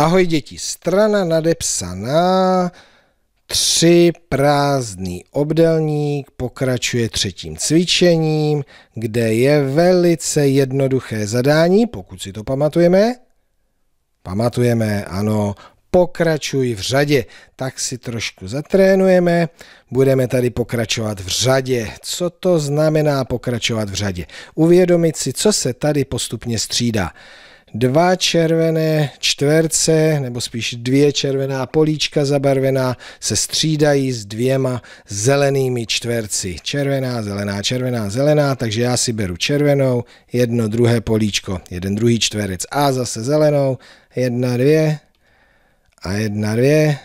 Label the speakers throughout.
Speaker 1: Ahoj děti, strana nadepsaná, tři prázdný obdelník, pokračuje třetím cvičením, kde je velice jednoduché zadání, pokud si to pamatujeme. Pamatujeme, ano, pokračuj v řadě. Tak si trošku zatrénujeme. Budeme tady pokračovat v řadě. Co to znamená pokračovat v řadě? Uvědomit si, co se tady postupně střídá dva červené čtverce, nebo spíš dvě červená políčka zabarvená, se střídají s dvěma zelenými čtverci. Červená, zelená, červená, zelená, takže já si beru červenou, jedno druhé políčko, jeden druhý čtverec a zase zelenou, jedna, dvě a jedna, dvě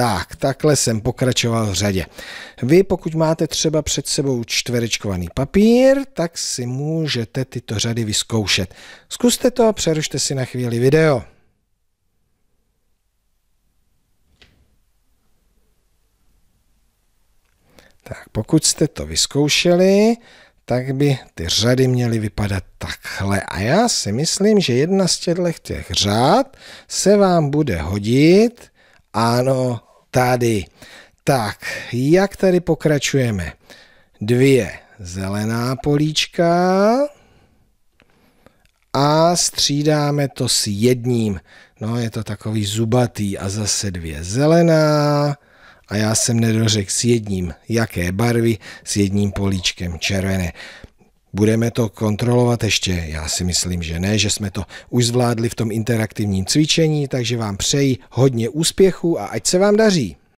Speaker 1: tak, takhle jsem pokračoval v řadě. Vy, pokud máte třeba před sebou čtverečkovaný papír, tak si můžete tyto řady vyzkoušet. Zkuste to a přerušte si na chvíli video. Tak, pokud jste to vyzkoušeli, tak by ty řady měly vypadat takhle. A já si myslím, že jedna z těchto těch řád se vám bude hodit. Ano, tady. Tak, jak tady pokračujeme? Dvě zelená políčka a střídáme to s jedním. No, je to takový zubatý a zase dvě zelená a já jsem nedořekl s jedním, jaké barvy, s jedním políčkem červené. Budeme to kontrolovat ještě? Já si myslím, že ne, že jsme to už zvládli v tom interaktivním cvičení, takže vám přeji hodně úspěchu a ať se vám daří.